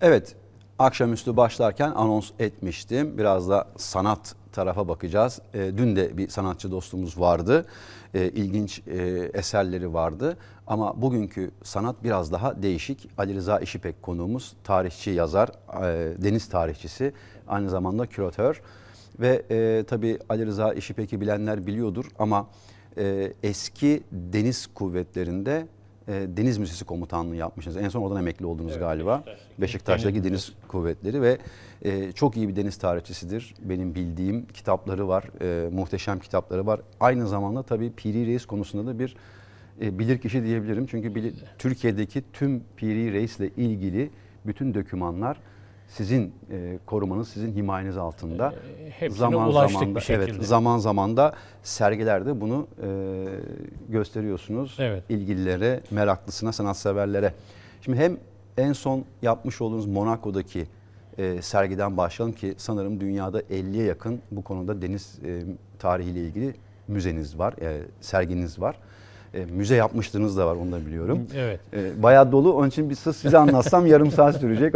Evet, akşamüstü başlarken anons etmiştim. Biraz da sanat tarafa bakacağız. E, dün de bir sanatçı dostumuz vardı. E, ilginç e, eserleri vardı. Ama bugünkü sanat biraz daha değişik. Ali Rıza İşipek konuğumuz, tarihçi yazar, e, deniz tarihçisi, aynı zamanda küratör. Ve e, tabii Ali Rıza İşipek'i bilenler biliyordur ama e, eski deniz kuvvetlerinde e, deniz Müzesi Komutanlığı yapmışsınız. En son oradan emekli oldunuz evet, galiba. Beşiktaş. Beşiktaş'taki Deniz, Deniz Kuvvetleri ve e, çok iyi bir deniz tarihçisidir. Benim bildiğim kitapları var, e, muhteşem kitapları var. Aynı zamanda tabii Piri Reis konusunda da bir e, bilir kişi diyebilirim. Çünkü bilir, Türkiye'deki tüm Piri Reis ile ilgili bütün dokümanlar sizin e, korumanız, sizin himayeniz altında. E, hepsine zaman ulaştık zaman da, bir şekilde. Evet, zaman zaman da sergilerde bunu e, gösteriyorsunuz evet. ilgililere, meraklısına, sanatseverlere. Şimdi hem en son yapmış olduğunuz Monaco'daki e, sergiden başlayalım ki sanırım dünyada 50'ye yakın bu konuda deniz e, tarihiyle ilgili müzeniz var, e, serginiz var e, müze yapmıştınız da var onu da biliyorum. Evet. E, bayağı dolu onun için bir sız size anlatsam yarım saat sürecek.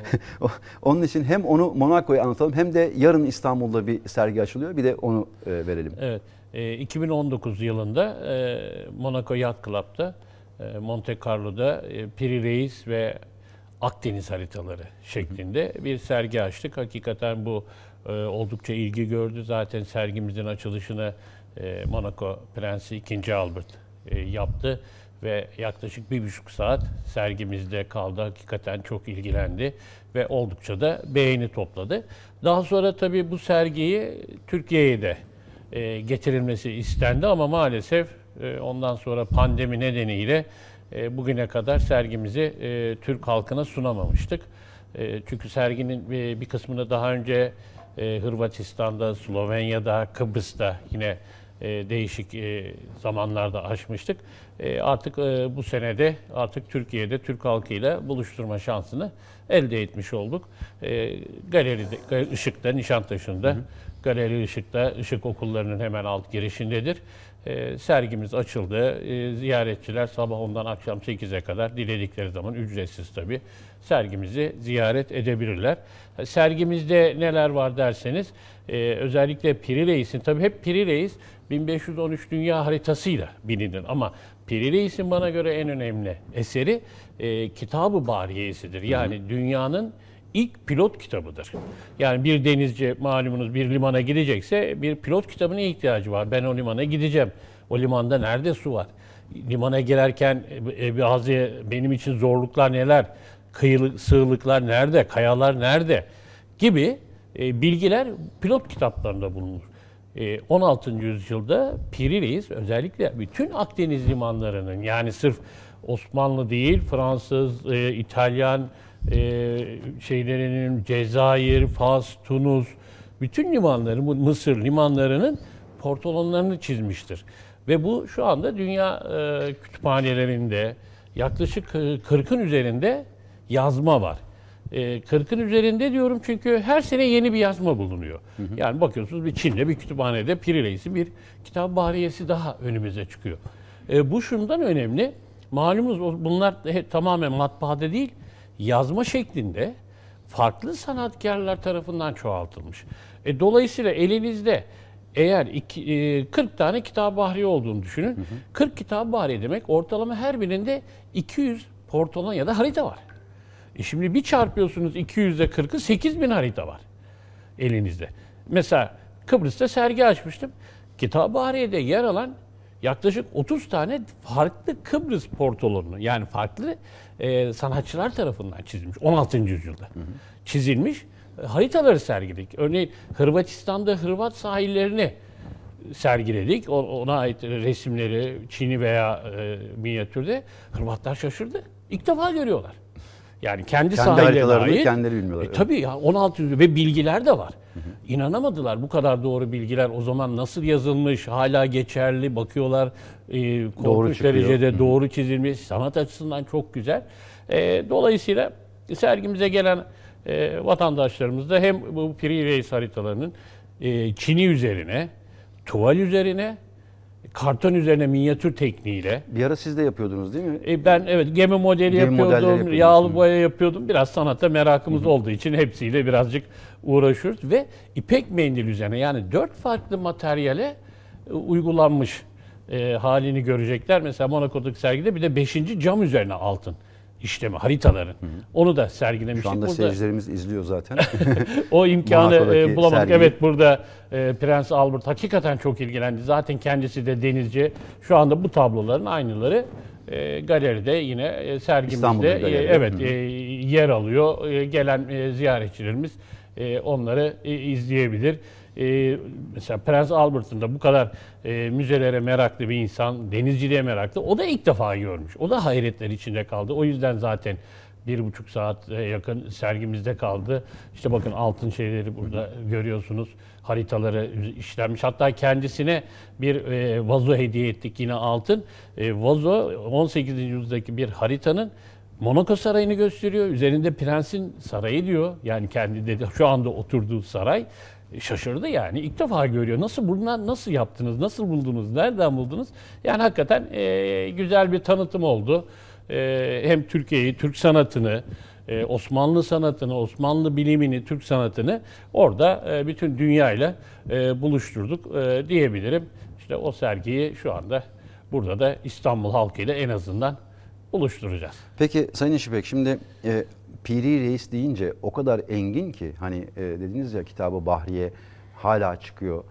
onun için hem onu Monaco'ya anlatalım hem de yarın İstanbul'da bir sergi açılıyor bir de onu e, verelim. Evet. E, 2019 yılında e, Monaco Yacht Club'da e, Monte Carlo'da e, Piri Reis ve Akdeniz haritaları şeklinde bir sergi açtık. Hakikaten bu e, oldukça ilgi gördü. Zaten sergimizin açılışına e, Monaco Prensi 2. Albert e, yaptı ve yaklaşık bir buçuk saat sergimizde kaldı. Hakikaten çok ilgilendi ve oldukça da beğeni topladı. Daha sonra tabii bu sergiyi Türkiye'ye de e, getirilmesi istendi ama maalesef ondan sonra pandemi nedeniyle bugüne kadar sergimizi Türk halkına sunamamıştık. çünkü serginin bir kısmını daha önce Hırvatistan'da, Slovenya'da, Kıbrıs'ta yine e, değişik e, zamanlarda aşmıştık. E, artık e, bu senede artık Türkiye'de Türk halkıyla buluşturma şansını elde etmiş olduk. E, galeride, Işık'ta, Nişantaşı'nda, hı hı. Galeri Işık'ta, Işık okullarının hemen alt girişindedir. E, sergimiz açıldı. E, ziyaretçiler sabah ondan akşam 8'e kadar diledikleri zaman ücretsiz tabii sergimizi ziyaret edebilirler. E, sergimizde neler var derseniz e, özellikle Piri Reis'in tabii hep Piri Reis 1513 Dünya Haritası'yla bilinir ama Piri Reis'in bana göre en önemli eseri e, Kitab-ı Bariyesidir. Yani dünyanın ilk pilot kitabıdır. Yani bir denizci malumunuz bir limana gidecekse bir pilot kitabına ihtiyacı var. Ben o limana gideceğim. O limanda nerede su var? Limana girerken e, e, bazı benim için zorluklar neler? Kıyılık, sığlıklar nerede? Kayalar nerede? Gibi e, bilgiler pilot kitaplarında bulunur. 16. Ee, yüzyılda Piri Reis özellikle bütün Akdeniz limanlarının yani sırf Osmanlı değil Fransız, e, İtalyan e, şeylerinin Cezayir, Fas, Tunus bütün limanları Mısır limanlarının portolonlarını çizmiştir. Ve bu şu anda dünya e, kütüphanelerinde yaklaşık 40'ın üzerinde yazma var. E, ee, 40'ın üzerinde diyorum çünkü her sene yeni bir yazma bulunuyor. Hı hı. Yani bakıyorsunuz bir Çin'de bir kütüphanede Piri Reis'in bir kitap bariyesi daha önümüze çıkıyor. E, bu şundan önemli. Malumuz bunlar tamamen matbaada değil, yazma şeklinde farklı sanatkarlar tarafından çoğaltılmış. E, dolayısıyla elinizde eğer iki, e, 40 tane kitap bahri olduğunu düşünün. Hı hı. 40 kitap bahri demek ortalama her birinde 200 portolan ya da harita var. E şimdi bir çarpıyorsunuz 200'de 40'ı 8 bin harita var elinizde. Mesela Kıbrıs'ta sergi açmıştım. Kitabariye'de yer alan yaklaşık 30 tane farklı Kıbrıs portolarını yani farklı e, sanatçılar tarafından çizilmiş 16. yüzyılda hı hı. çizilmiş e, haritaları sergiledik. Örneğin Hırvatistan'da Hırvat sahillerini sergiledik. ona ait resimleri Çin'i veya e, minyatürde Hırvatlar şaşırdı. İlk defa görüyorlar. Yani kendi, kendi sahiline dair. kendileri bilmiyorlar. E, tabii ya 1600 ve bilgiler de var. Hı hı. İnanamadılar bu kadar doğru bilgiler o zaman nasıl yazılmış hala geçerli bakıyorlar e, korkunç doğru derecede hı. doğru çizilmiş sanat açısından çok güzel. E, dolayısıyla sergimize gelen e, vatandaşlarımız da hem bu Piri Reis haritalarının e, Çin'i üzerine, tuval üzerine karton üzerine minyatür tekniğiyle. Bir ara siz de yapıyordunuz değil mi? E ben evet gemi modeli gemi yapıyordum, yağlı boya yapıyordum. Biraz sanatta merakımız Hı-hı. olduğu için hepsiyle birazcık uğraşıyoruz. Ve ipek mendil üzerine yani dört farklı materyale e, uygulanmış e, halini görecekler. Mesela Monaco'daki sergide bir de beşinci cam üzerine altın işlemi, haritaları. Hı hı. Onu da sergilemiştik. Şu anda burada, seyircilerimiz izliyor zaten. o imkanı e, bulamadık. Sergi. Evet burada e, Prens Albert hakikaten çok ilgilendi. Zaten kendisi de denizci. Şu anda bu tabloların aynıları e, galeride yine e, sergimizde e, evet e, yer alıyor. E, gelen e, ziyaretçilerimiz e, onları e, izleyebilir e, mesela Prens Albert'ın da bu kadar e, müzelere meraklı bir insan, denizciliğe meraklı. O da ilk defa görmüş. O da hayretler içinde kaldı. O yüzden zaten bir buçuk saat e, yakın sergimizde kaldı. İşte bakın altın şeyleri burada görüyorsunuz. Haritaları işlenmiş. Hatta kendisine bir e, vazo hediye ettik yine altın. E, vazo 18. yüzyıldaki bir haritanın Monaco sarayını gösteriyor. Üzerinde prensin sarayı diyor. Yani kendi dedi şu anda oturduğu saray şaşırdı yani. İlk defa görüyor. Nasıl bunlar nasıl yaptınız? Nasıl buldunuz? Nereden buldunuz? Yani hakikaten e, güzel bir tanıtım oldu. E, hem Türkiye'yi, Türk sanatını, e, Osmanlı sanatını, Osmanlı bilimini, Türk sanatını orada e, bütün dünyayla e, buluşturduk e, diyebilirim. İşte o sergiyi şu anda burada da İstanbul halkıyla en azından buluşturacağız. Peki Sayın İşipek şimdi e, Piri Reis deyince o kadar engin ki hani e, dediniz ya kitabı Bahriye hala çıkıyor.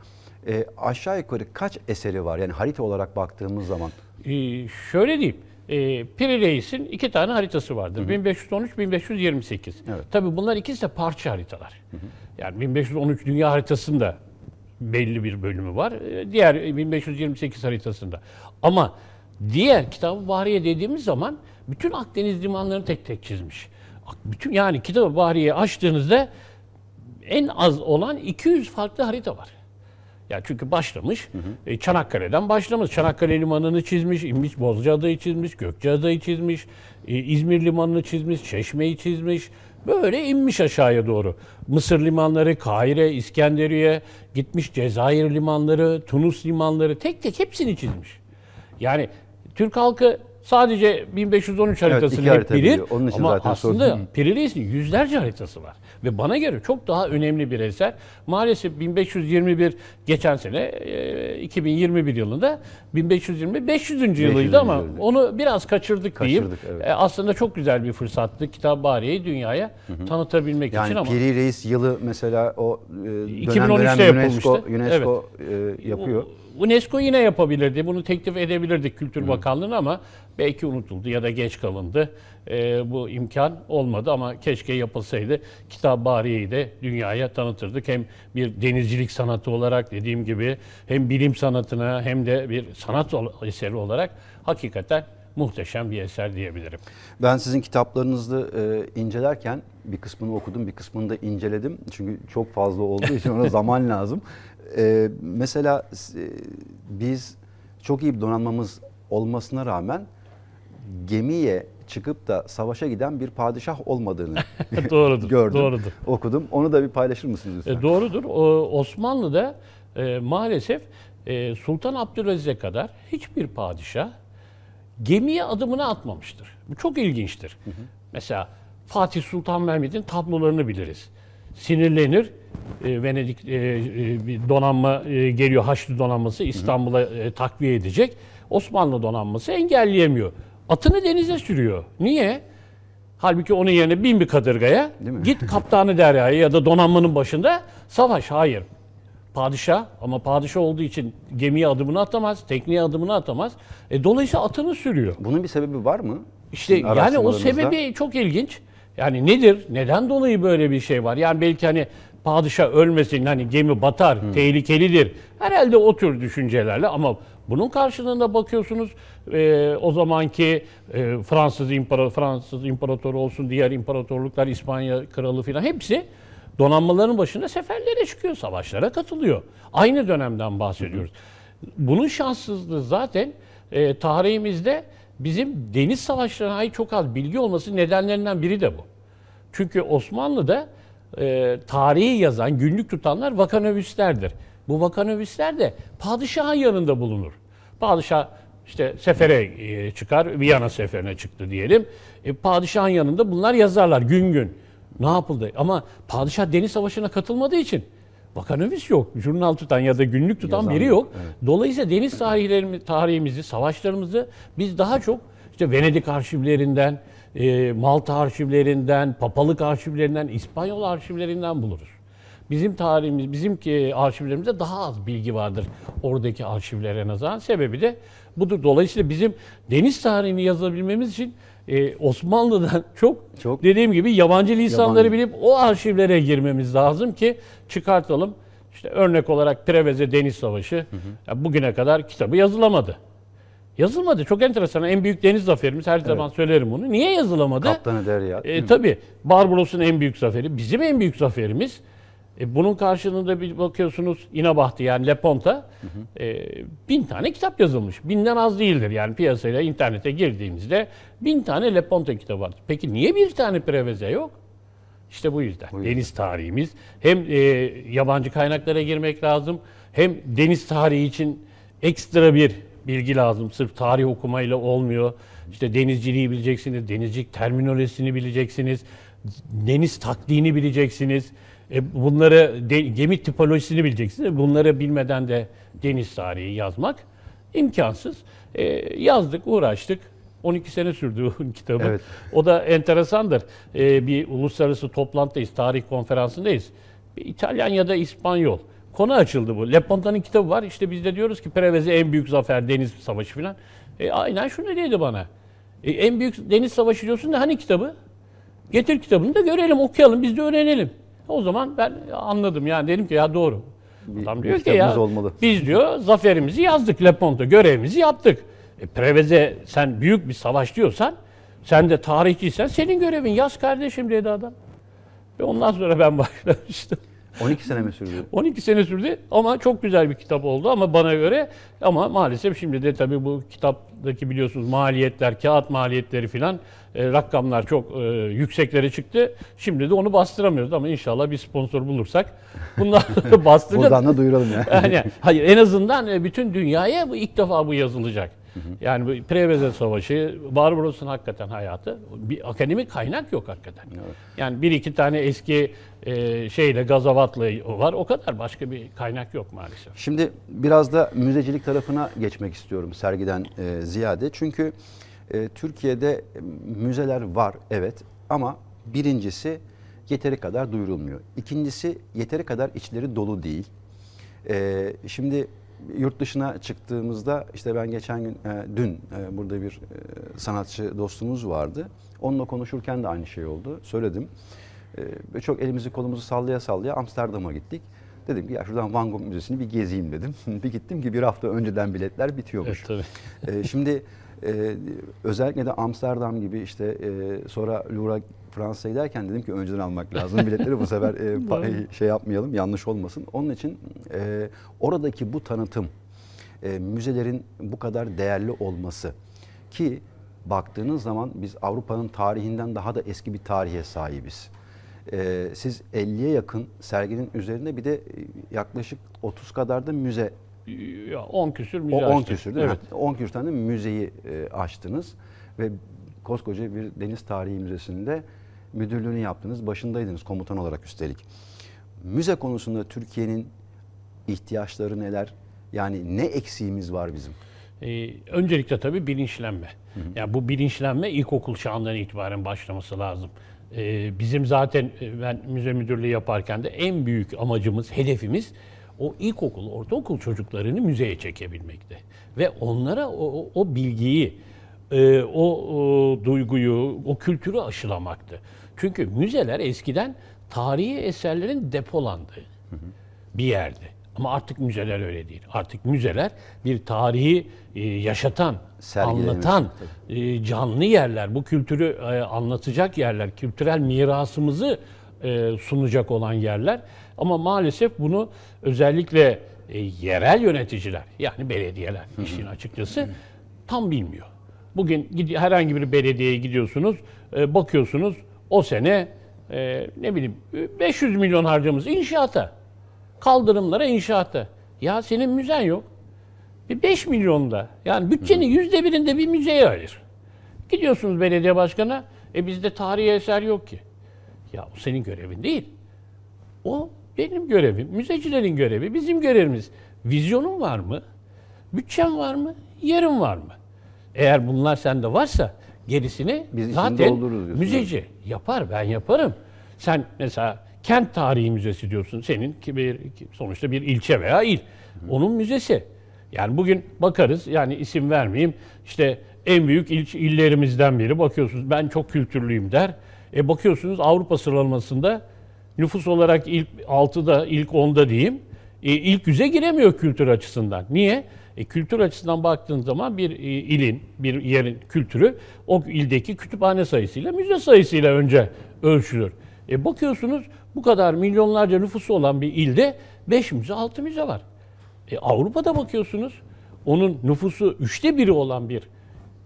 E, aşağı yukarı kaç eseri var yani harita olarak baktığımız zaman? Ee, şöyle diyeyim. E, Piri Reis'in iki tane haritası vardır. 1513-1528. Evet. Tabi bunlar ikisi de parça haritalar. Hı hı. Yani 1513 dünya haritasında belli bir bölümü var. E, diğer 1528 haritasında. Ama diğer kitabı Bahriye dediğimiz zaman bütün Akdeniz limanlarını tek tek çizmiş. Bütün yani Kitab-ı Bahriye'yi açtığınızda en az olan 200 farklı harita var. Ya çünkü başlamış, hı hı. E, Çanakkale'den başlamış. Çanakkale Limanı'nı çizmiş, İmbiç Bozcaada'yı çizmiş, Gökçeada'yı çizmiş, e, İzmir Limanı'nı çizmiş, Çeşme'yi çizmiş. Böyle inmiş aşağıya doğru. Mısır limanları, Kahire, İskenderiye, gitmiş Cezayir limanları, Tunus limanları tek tek hepsini çizmiş. Yani Türk halkı Sadece 1513 haritasını evet, hep bilir. Onun için ama zaten aslında sordum. yüzlerce haritası var. Ve bana göre çok daha önemli bir eser. Maalesef 1521 geçen sene 2021 e, yılında 1520 500. 500. yılıydı ama onu biraz kaçırdık, kaçırdık diyeyim. Evet. E, aslında çok güzel bir fırsattı kitap bariyeyi dünyaya hı hı. tanıtabilmek yani için ama. Yani Reis yılı mesela o e, dönem 2013'te dönem UNESCO, UNESCO evet. yapıyor. O, UNESCO yine yapabilirdi. Bunu teklif edebilirdik Kültür Hı. Bakanlığı'na ama belki unutuldu ya da geç kalındı. E, bu imkan olmadı ama keşke yapılsaydı. Kitap Bariye'yi de dünyaya tanıtırdık. Hem bir denizcilik sanatı olarak dediğim gibi hem bilim sanatına hem de bir sanat eseri olarak hakikaten muhteşem bir eser diyebilirim. Ben sizin kitaplarınızı e, incelerken bir kısmını okudum, bir kısmını da inceledim. Çünkü çok fazla olduğu için ona zaman lazım. E, mesela e, biz çok iyi bir donanmamız olmasına rağmen gemiye çıkıp da savaşa giden bir padişah olmadığını doğrudur, gördüm, doğrudur. okudum. Onu da bir paylaşır mısınız lütfen? E, doğrudur. O, Osmanlı'da e, maalesef e, Sultan Abdülaziz'e kadar hiçbir padişah gemiye adımını atmamıştır. Bu çok ilginçtir. Hı hı. Mesela Fatih Sultan Mehmet'in tablolarını biliriz. Sinirlenir, e, Venedik e, e bir donanma e, geliyor Haçlı donanması İstanbul'a e, takviye edecek. Osmanlı donanması engelleyemiyor. Atını denize sürüyor. Niye? Halbuki onun yerine bin bir kadırgaya git kaptanı deryaya ya da donanmanın başında savaş. Hayır padişah ama padişah olduğu için gemiye adımını atamaz, tekneye adımını atamaz. E, dolayısıyla atını sürüyor. Bunun bir sebebi var mı? İşte yani o sebebi çok ilginç. Yani nedir? Neden dolayı böyle bir şey var? Yani belki hani padişah ölmesin, hani gemi batar, hmm. tehlikelidir. Herhalde o tür düşüncelerle ama bunun karşılığında bakıyorsunuz e, o zamanki e, Fransız, imparator, Fransız imparatoru olsun, diğer imparatorluklar, İspanya kralı filan hepsi Donanmaların başında seferlere çıkıyor, savaşlara katılıyor. Aynı dönemden bahsediyoruz. Bunun şanssızlığı zaten e, tarihimizde bizim deniz savaşlarına ait çok az bilgi olması nedenlerinden biri de bu. Çünkü Osmanlı'da e, tarihi yazan, günlük tutanlar vakanövüslerdir. Bu vakanövüsler de padişahın yanında bulunur. Padişah işte sefere e, çıkar, Viyana seferine çıktı diyelim. E, padişahın yanında bunlar yazarlar gün gün. Ne yapıldı? Ama padişah deniz savaşına katılmadığı için vakanovist yok. Jurnal tutan ya da günlük tutan Yazan biri yok. Evet. Dolayısıyla deniz tarihlerimiz, tarihimizi, savaşlarımızı biz daha çok işte Venedik arşivlerinden, e, Malta arşivlerinden, Papalık arşivlerinden, İspanyol arşivlerinden buluruz. Bizim tarihimiz, bizim arşivlerimizde daha az bilgi vardır oradaki arşivlere nazaran. Sebebi de budur. Dolayısıyla bizim deniz tarihini yazabilmemiz için e, Osmanlı'dan çok, çok dediğim gibi yabancı lisanları yabancı. bilip o arşivlere girmemiz lazım ki çıkartalım. İşte örnek olarak Preveze Deniz Savaşı hı hı. bugüne kadar kitabı yazılamadı. Yazılmadı. Çok enteresan. En büyük deniz zaferimiz. Her evet. zaman söylerim bunu. Niye yazılamadı? Kaptan eder E, tabii. Barbaros'un en büyük zaferi. Bizim en büyük zaferimiz. E, bunun karşılığında bir bakıyorsunuz İnabahti yani Leponta hı hı. E, bin tane kitap yazılmış. Binden az değildir yani piyasaya internete girdiğimizde bin tane Leponta kitabı var. Peki niye bir tane Preveze yok? İşte bu yüzden. bu yüzden. Deniz tarihimiz hem e, yabancı kaynaklara girmek lazım hem deniz tarihi için ekstra bir bilgi lazım. Sırf tarih okumayla olmuyor. İşte denizciliği bileceksiniz, denizcilik terminolojisini bileceksiniz, deniz taktiğini bileceksiniz. E bunları de, gemi tipolojisini bileceksiniz. Bunları bilmeden de deniz tarihi yazmak imkansız. E, yazdık, uğraştık. 12 sene sürdü kitabı. Evet. O da enteresandır. E, bir uluslararası toplantıdayız, tarih konferansındayız. Bir İtalyan ya da İspanyol. Konu açıldı bu. Leponta'nın kitabı var. İşte biz de diyoruz ki Preveze en büyük zafer, deniz savaşı falan. E, aynen şunu dedi bana. E, en büyük deniz savaşı diyorsun da hani kitabı? Getir kitabını da görelim, okuyalım, biz de öğrenelim. O zaman ben anladım yani dedim ki ya doğru. Bir, Adam diyor ki ya olmalı. biz diyor zaferimizi yazdık Lepont'ta görevimizi yaptık. E, Preveze sen büyük bir savaş diyorsan sen de tarihçiysen senin görevin yaz kardeşim dedi adam. Ve ondan sonra ben başlamıştım. 12 sene mi sürdü? 12 sene sürdü ama çok güzel bir kitap oldu ama bana göre ama maalesef şimdi de tabii bu kitaptaki biliyorsunuz maliyetler, kağıt maliyetleri filan e, rakamlar çok e, yükseklere çıktı. Şimdi de onu bastıramıyoruz ama inşallah bir sponsor bulursak bunları bastıracağız. Buradan da duyuralım yani. yani. Hayır en azından e, bütün dünyaya bu ilk defa bu yazılacak. Yani bu Preveze Savaşı, Barbaros'un hakikaten hayatı. Bir akademik kaynak yok hakikaten. Evet. Yani bir iki tane eski e, şeyle gazavatlı var o kadar. Başka bir kaynak yok maalesef. Şimdi biraz da müzecilik tarafına geçmek istiyorum sergiden e, ziyade. Çünkü e, Türkiye'de müzeler var evet ama birincisi yeteri kadar duyurulmuyor. İkincisi yeteri kadar içleri dolu değil. E, şimdi yurt dışına çıktığımızda işte ben geçen gün e, dün e, burada bir e, sanatçı dostumuz vardı. Onunla konuşurken de aynı şey oldu. Söyledim. E, ve çok elimizi kolumuzu sallaya sallaya Amsterdam'a gittik. Dedim ki ya şuradan Van Gogh Müzesi'ni bir gezeyim dedim. bir gittim ki bir hafta önceden biletler bitiyormuş. Evet, tabii. E, şimdi ee, özellikle de Amsterdam gibi işte e, sonra Lura Fransa'ya giderken dedim ki önceden almak lazım biletleri bu sefer e, şey yapmayalım yanlış olmasın. Onun için e, oradaki bu tanıtım e, müzelerin bu kadar değerli olması ki baktığınız zaman biz Avrupa'nın tarihinden daha da eski bir tarihe sahibiz. E, siz 50'ye yakın serginin üzerinde bir de e, yaklaşık 30 kadar da müze 10 küsür müze O 10 küsür değil mi? Evet. 10 küsür tane müzeyi e, açtınız ve koskoca bir deniz tarihi müzesinde müdürlüğünü yaptınız. Başındaydınız komutan olarak üstelik. Müze konusunda Türkiye'nin ihtiyaçları neler? Yani ne eksiğimiz var bizim? Ee, öncelikle tabii bilinçlenme. Hı hı. Yani bu bilinçlenme ilkokul çağından itibaren başlaması lazım. Ee, bizim zaten e, ben müze müdürlüğü yaparken de en büyük amacımız, hedefimiz o ilkokul, ortaokul çocuklarını müzeye çekebilmekte. Ve onlara o, o bilgiyi, e, o, o duyguyu, o kültürü aşılamaktı. Çünkü müzeler eskiden tarihi eserlerin depolandığı bir yerdi. Ama artık müzeler öyle değil. Artık müzeler bir tarihi e, yaşatan, anlatan e, canlı yerler, bu kültürü e, anlatacak yerler, kültürel mirasımızı e, sunacak olan yerler. Ama maalesef bunu özellikle e, yerel yöneticiler yani belediyeler işin açıkçası tam bilmiyor. Bugün herhangi bir belediyeye gidiyorsunuz, e, bakıyorsunuz o sene ne bileyim 500 milyon harcamız inşaata, kaldırımlara inşaata. Ya senin müzen yok. Bir 5 milyonda yani bütçenin yüzde birinde bir müzeye ayır. Gidiyorsunuz belediye başkanına, e bizde tarihi eser yok ki. Ya o senin görevin değil. O benim görevim, müzecilerin görevi, bizim görevimiz. Vizyonun var mı? Bütçen var mı? Yerin var mı? Eğer bunlar sende varsa gerisini Biz zaten müzeci yapar, ben yaparım. Sen mesela kent tarihi müzesi diyorsun. Senin bir, sonuçta bir ilçe veya il. Onun müzesi. Yani bugün bakarız yani isim vermeyeyim. İşte en büyük il, illerimizden biri bakıyorsunuz ben çok kültürlüyüm der. E bakıyorsunuz Avrupa sıralamasında nüfus olarak ilk 6'da, ilk 10'da diyeyim. E, ilk yüze giremiyor kültür açısından. Niye? E, kültür açısından baktığın zaman bir e, ilin, bir yerin kültürü o ildeki kütüphane sayısıyla, müze sayısıyla önce ölçülür. E, bakıyorsunuz bu kadar milyonlarca nüfusu olan bir ilde 5 müze, 6 müze var. E, Avrupa'da bakıyorsunuz onun nüfusu üçte biri olan bir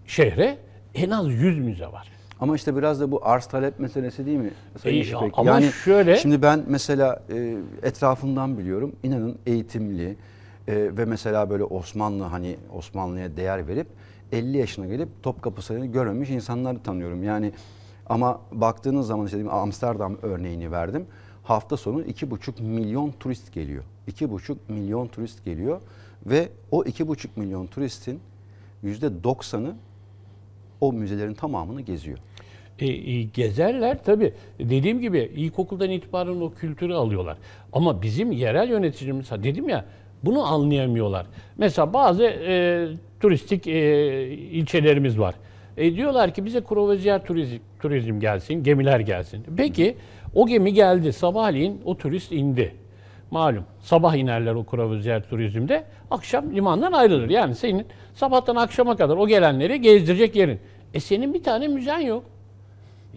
şehre en az 100 müze var. Ama işte biraz da bu arz talep meselesi değil mi? Sayın e, Ama yani şöyle... Şimdi ben mesela e, etrafımdan biliyorum. İnanın eğitimli e, ve mesela böyle Osmanlı hani Osmanlı'ya değer verip 50 yaşına gelip Topkapı Sarayı'nı görmemiş insanları tanıyorum. Yani ama baktığınız zaman işte Amsterdam örneğini verdim. Hafta sonu 2,5 milyon turist geliyor. 2,5 milyon turist geliyor ve o 2,5 milyon turistin %90'ı o müzelerin tamamını geziyor e, e, gezerler. Tabii dediğim gibi ilkokuldan itibaren o kültürü alıyorlar. Ama bizim yerel yöneticimiz, dedim ya bunu anlayamıyorlar. Mesela bazı e, turistik e, ilçelerimiz var. E, diyorlar ki bize kruvaziyer turizm, turizm gelsin, gemiler gelsin. Peki o gemi geldi, sabahleyin o turist indi. Malum sabah inerler o kruvaziyer turizmde, akşam limandan ayrılır. Yani senin sabahtan akşama kadar o gelenleri gezdirecek yerin. E senin bir tane müzen yok.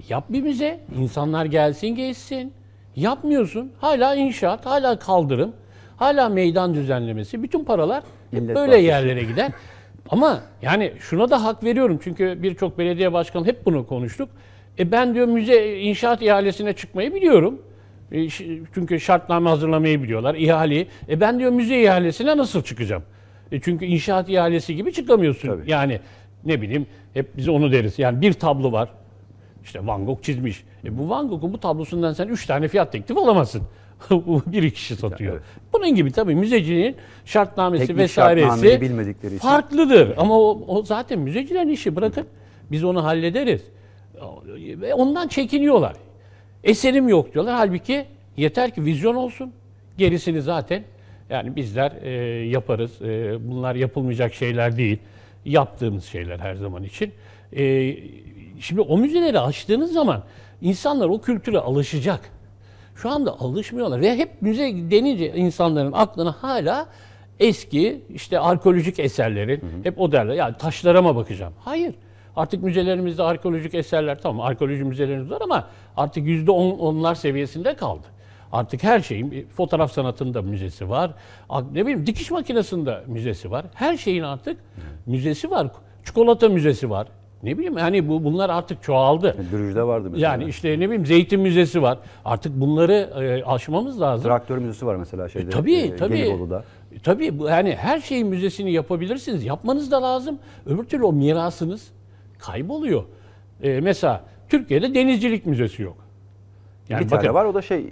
Yap bir müze. İnsanlar gelsin geçsin. Yapmıyorsun. Hala inşaat, hala kaldırım, hala meydan düzenlemesi. Bütün paralar hep böyle bahçesi. yerlere gider. Ama yani şuna da hak veriyorum. Çünkü birçok belediye başkanı hep bunu konuştuk. E ben diyor müze inşaat ihalesine çıkmayı biliyorum. E çünkü şartname hazırlamayı biliyorlar, ihaleyi. E ben diyor müze ihalesine nasıl çıkacağım? E çünkü inşaat ihalesi gibi çıkamıyorsun. Tabii. Yani ne bileyim hep biz onu deriz. Yani bir tablo var. İşte Van Gogh çizmiş. E bu Van Gogh'un bu tablosundan sen üç tane fiyat teklif alamazsın. bir kişi satıyor. Evet. Bunun gibi tabii müzecinin şartnamesi Teknik vesairesi bilmedikleri için. farklıdır. Ama o, o zaten müzecilerin işi bırakın. Biz onu hallederiz. Ve ondan çekiniyorlar. Eserim yok diyorlar. Halbuki yeter ki vizyon olsun. Gerisini zaten yani bizler e, yaparız. E, bunlar yapılmayacak şeyler değil. Yaptığımız şeyler her zaman için. E, Şimdi o müzeleri açtığınız zaman insanlar o kültüre alışacak. Şu anda alışmıyorlar ve hep müze denince insanların aklına hala eski işte arkeolojik eserlerin hı hı. hep o derler. Ya taşlara mı bakacağım? Hayır. Artık müzelerimizde arkeolojik eserler tamam arkeoloji müzelerimiz var ama artık yüzde on, onlar seviyesinde kaldı. Artık her şeyin fotoğraf sanatında müzesi var. Ne bileyim dikiş makinesinde müzesi var. Her şeyin artık müzesi var. Çikolata müzesi var. Ne bileyim yani bu bunlar artık çoğaldı. Dürücü'de e, vardı mesela. Yani işte ne bileyim Zeytin Müzesi var. Artık bunları e, aşmamız lazım. Traktör Müzesi var mesela şeyde. E, tabii e, tabii. Gelibolu'da. tabii bu, yani her şeyin müzesini yapabilirsiniz. Yapmanız da lazım. Öbür türlü o mirasınız kayboluyor. E, mesela Türkiye'de denizcilik müzesi yok. Yani bir bakın, tane var o da şey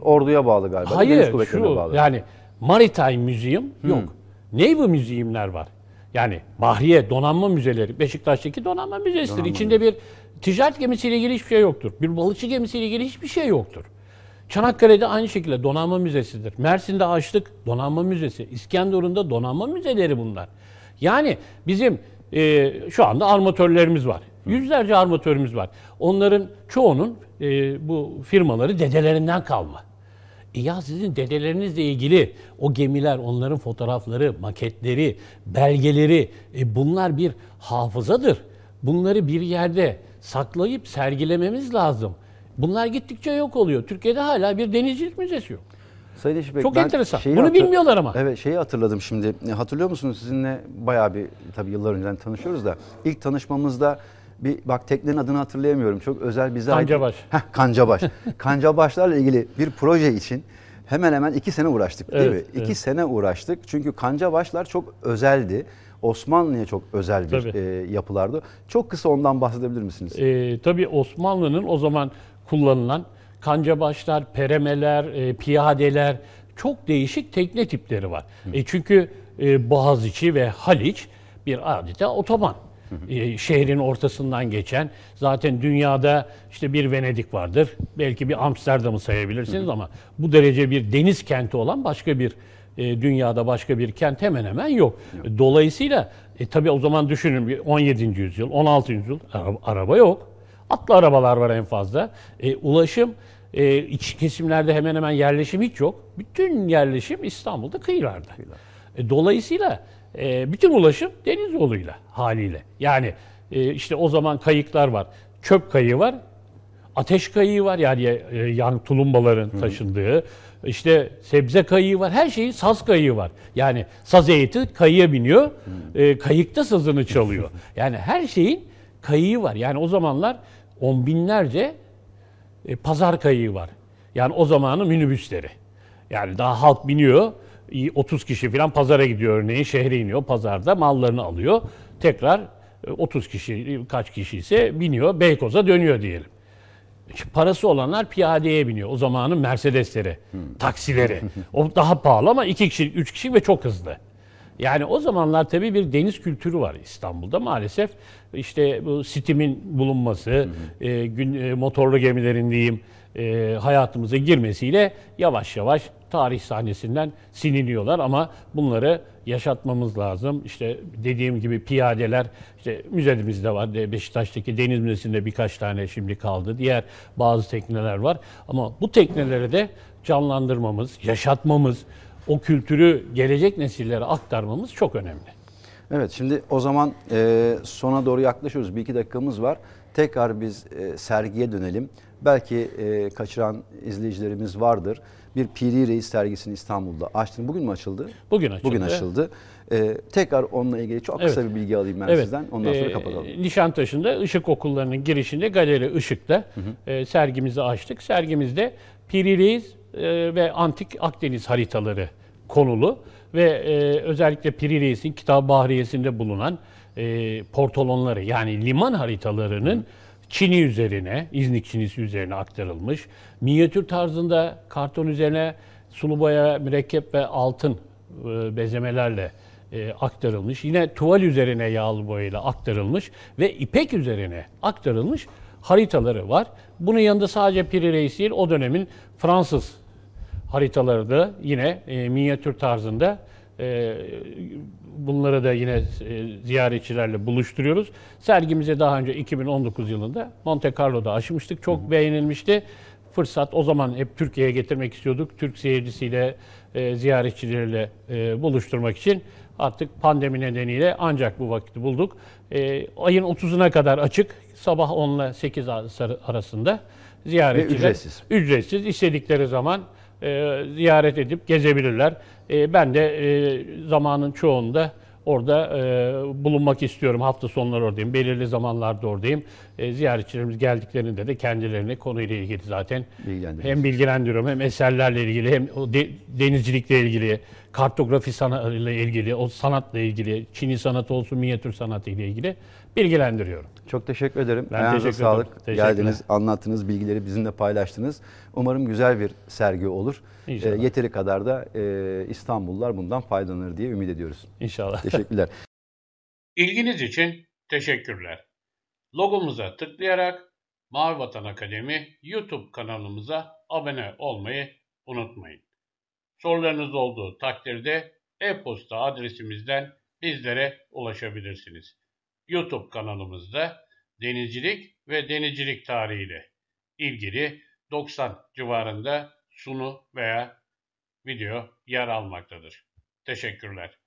orduya bağlı galiba. Hayır şu bağlı. yani Maritime Museum yok. Hmm. Navy Museum'ler var. Yani Bahriye Donanma Müzeleri, Beşiktaş'taki Donanma Müzesidir. Donanma İçinde bir ticaret gemisiyle ilgili hiçbir şey yoktur. Bir balıkçı gemisiyle ilgili hiçbir şey yoktur. Çanakkale'de aynı şekilde donanma müzesidir. Mersin'de açlık donanma müzesi. İskenderun'da donanma müzeleri bunlar. Yani bizim e, şu anda armatörlerimiz var. Yüzlerce armatörümüz var. Onların çoğunun e, bu firmaları dedelerinden kalma. E ya sizin dedelerinizle ilgili o gemiler, onların fotoğrafları, maketleri, belgeleri e bunlar bir hafızadır. Bunları bir yerde saklayıp sergilememiz lazım. Bunlar gittikçe yok oluyor. Türkiye'de hala bir denizcilik müzesi yok. Sayın Eşbek, Çok enteresan. Bunu hatır- bilmiyorlar ama. Evet şeyi hatırladım şimdi. Hatırlıyor musunuz sizinle bayağı bir tabii yıllar önceden tanışıyoruz da ilk tanışmamızda bir bak teknenin adını hatırlayamıyorum. Çok özel bize Kancabaş. ait. Heh, Kancabaş. Kancabaşlarla ilgili bir proje için hemen hemen iki sene uğraştık değil evet, mi? İki evet. sene uğraştık. Çünkü Kancabaşlar çok özeldi. Osmanlı'ya çok özel bir e, yapılardı. Çok kısa ondan bahsedebilir misiniz? E, tabii Osmanlı'nın o zaman kullanılan kancabaşlar, peremeler, e, piyadeler çok değişik tekne tipleri var. E, çünkü e, Boğaziçi ve Haliç bir adeta otoban. E, şehrin ortasından geçen. Zaten dünyada işte bir Venedik vardır. Belki bir Amsterdam'ı sayabilirsiniz ama bu derece bir deniz kenti olan başka bir e, dünyada başka bir kent hemen hemen yok. E, dolayısıyla e, tabii o zaman düşünün 17. yüzyıl, 16. yüzyıl araba, araba yok. Atlı arabalar var en fazla. E, ulaşım e, iç kesimlerde hemen hemen yerleşim hiç yok. Bütün yerleşim İstanbul'da kıyılarda. Kıyılar. E, dolayısıyla e, bütün ulaşım deniz yoluyla haliyle. Yani e, işte o zaman kayıklar var. Çöp kayığı var. Ateş kayığı var yani e, yan tulumbaların taşındığı. Hı hı. sebze kayığı var. Her şeyi saz kayığı var. Yani saz eğiti kayıya biniyor. E, kayıkta sazını çalıyor. yani her şeyin kayığı var. Yani o zamanlar on binlerce e, pazar kayığı var. Yani o zamanın minibüsleri. Yani daha halk biniyor. 30 kişi falan pazara gidiyor örneğin. Şehre iniyor pazarda mallarını alıyor. Tekrar 30 e, kişi kaç kişi ise biniyor Beykoz'a dönüyor diyelim. Parası olanlar piyadeye biniyor. O zamanın Mercedesleri, hmm. taksileri. O daha pahalı ama iki kişi, üç kişi ve çok hızlı. Yani o zamanlar tabii bir deniz kültürü var İstanbul'da maalesef. işte bu sitimin bulunması, hı e, e, motorlu gemilerin diyeyim e, hayatımıza girmesiyle yavaş yavaş tarih sahnesinden siniliyorlar ama bunları yaşatmamız lazım. İşte dediğim gibi piyadeler işte müzemizde var. Beşiktaş'taki Deniz Müzesi'nde birkaç tane şimdi kaldı. Diğer bazı tekneler var. Ama bu tekneleri de canlandırmamız, yaşatmamız, o kültürü gelecek nesillere aktarmamız çok önemli. Evet şimdi o zaman e, sona doğru yaklaşıyoruz. Bir iki dakikamız var. Tekrar biz e, sergiye dönelim. Belki e, kaçıran izleyicilerimiz vardır bir Piri Reis sergisini İstanbul'da açtın. Bugün mü açıldı? Bugün açıldı. Bugün açıldı. Ee, tekrar onunla ilgili çok evet. kısa bir bilgi alayım ben evet. sizden. Ondan sonra ee, kapatalım. Nişantaşı'nda Işık Okulları'nın girişinde Galeri Işık'ta hı hı. E, sergimizi açtık. Sergimizde Piri Reis e, ve Antik Akdeniz haritaları konulu ve e, özellikle Piri Reis'in Kitab Bahriyesi'nde bulunan e, portolonları yani liman haritalarının hı çini üzerine, İznik çinisi üzerine aktarılmış. Minyatür tarzında karton üzerine sulu boya, mürekkep ve altın e, bezemelerle e, aktarılmış. Yine tuval üzerine yağlı boyayla aktarılmış ve ipek üzerine aktarılmış haritaları var. Bunun yanında sadece Piri Reis değil, o dönemin Fransız haritaları da yine e, minyatür tarzında e, bunları da yine e, ziyaretçilerle buluşturuyoruz. Sergimize daha önce 2019 yılında Monte Carlo'da açmıştık. Çok hı hı. beğenilmişti. Fırsat o zaman hep Türkiye'ye getirmek istiyorduk. Türk seyircisiyle, e, ziyaretçileriyle e, buluşturmak için artık pandemi nedeniyle ancak bu vakti bulduk. E, ayın 30'una kadar açık. Sabah 10 ile 8 arasında ziyaretçiler. Ve ücretsiz. Ücretsiz. İstedikleri zaman e, ziyaret edip gezebilirler. E, ben de e, zamanın çoğunda orada e, bulunmak istiyorum. Hafta sonları oradayım, belirli zamanlarda oradayım. E, ziyaretçilerimiz geldiklerinde de kendilerini konuyla ilgili zaten hem bilgilendiriyorum hem eserlerle ilgili hem o de, denizcilikle ilgili, kartografi sanatıyla ilgili, o sanatla ilgili, Çin'i sanatı olsun minyatür sanatı ile ilgili bilgilendiriyorum. Çok teşekkür ederim. Ben Ayağınıza teşekkür ederim. sağlık. Geldiniz, anlattınız, bilgileri bizimle paylaştınız. Umarım güzel bir sergi olur. E, yeteri kadar da e, İstanbullular bundan faydalanır diye ümit ediyoruz. İnşallah. Teşekkürler. İlginiz için teşekkürler. Logomuza tıklayarak Mavi Vatan Akademi YouTube kanalımıza abone olmayı unutmayın. Sorularınız olduğu takdirde e-posta adresimizden bizlere ulaşabilirsiniz. YouTube kanalımızda denizcilik ve denizcilik tarihiyle ilgili 90 civarında sunu veya video yer almaktadır. Teşekkürler.